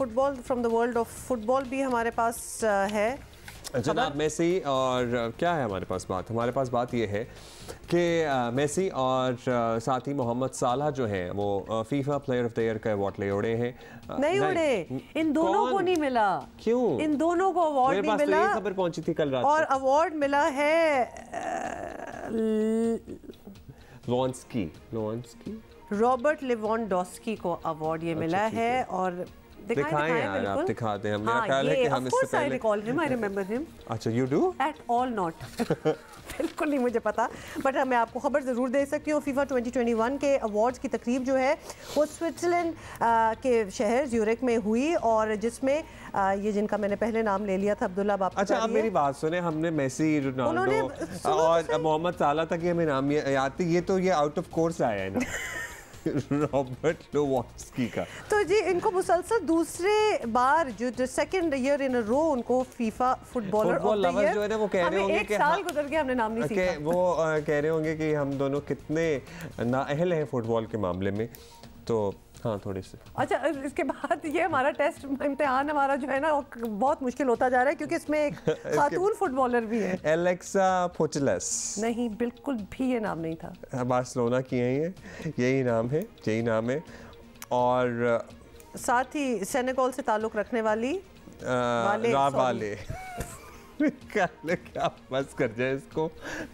Football from the world of football भी हमारे पास है जनाब अच्छा, मेसी और क्या है हमारे पास बात हमारे पास बात यह है कि मेसी और साथ ही मोहम्मद साला जो है वो FIFA player of the year का अवार्ड ले उड़े हैं नहीं उड़े इन दोनों को नहीं मिला क्यों इन दोनों को अवार्ड नहीं तो मिला तो खबर पहुंची थी कल रात और अवार्ड मिला है लॉन्सकी लॉन्सकी रॉबर्ट लिवॉन को अवार्ड ये अच्छा मिला है और यार आप मेरा हाँ, ख्याल है कि हम इससे पहले recall him I remember him अच्छा you do at all not बिल्कुल नहीं मुझे पता बट हाँ, मैं आपको खबर ज़रूर दे सकती हूँ फीफा 2021 के अवार्ड्स की तकरीब जो है वो स्विट्ज़रलैंड के शहर ज्यूरिक में हुई और जिसमें ये जिनका मैंने पहले नाम ले लिया था अब्दुल्ला बाप अच्छा आप मेरी बात सुने हमने रोनाल्डो और तो मोहम्मद साला तक ये हमें नाम याद ये तो ये आउट ऑफ कोर्स आया है ना रॉबर्ट लोवॉस्की का तो जी इनको मुसलसल दूसरे बार जो सेकंड ईयर इन रो उनको FIFA footballer of the year जो है ना वो कह रहे होंगे कि एक साल हाँ। गुजर गया हमने नाम नहीं सीखा वो कह रहे होंगे कि हम दोनों कितने नाअहल हैं फुटबॉल के मामले में तो हाँ थोड़े से अच्छा इसके बाद ये हमारा टेस्ट इम्तिहान हमारा जो है ना बहुत मुश्किल होता जा रहा है क्योंकि इसमें एक खातून फुटबॉलर भी है एलेक्सा फोचलस नहीं बिल्कुल भी ये नाम नहीं था हाँ, बार्सिलोना की है ये यही नाम है यही नाम है और साथ ही सेनेगोल से ताल्लुक़ रखने वाली आ, वाले। क्या बस कर जाए इसको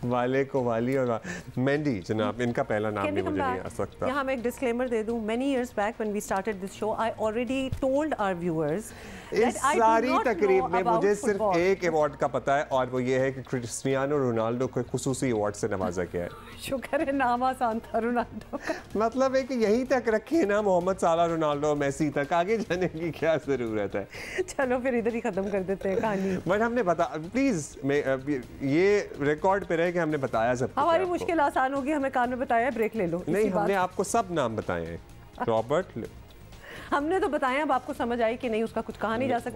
वाले को वाली और मेहंदी जनाब इनका पहला नाम मुझे नहीं आ सकता यहाँ मैं एक डिस्क्लेमर दे back when we started this show I already told our viewers इस सारी तकरीब में मुझे सिर्फ एक अवार्ड का पता है और वो ये है कि क्रिस्टियानो रोनाल्डो को खसूसी अवार्ड से नवाजा गया है शुक्र है नाम आसान था रोनाल्डो मतलब है कि यहीं तक रखे ना मोहम्मद साला रोनाल्डो मैसी तक आगे जाने की क्या ज़रूरत है चलो फिर इधर ही ख़त्म कर देते हैं कहानी बट हमने बता प्लीज ये रिकॉर्ड पे रहे कि हमने बताया सब हमारी मुश्किल आसान होगी हमें कान में बताया ब्रेक ले लो नहीं हमने आपको सब नाम बताए हैं रॉबर्ट हमने तो बताया अब आपको समझ आई कि नहीं उसका कुछ कहा नहीं जा सकता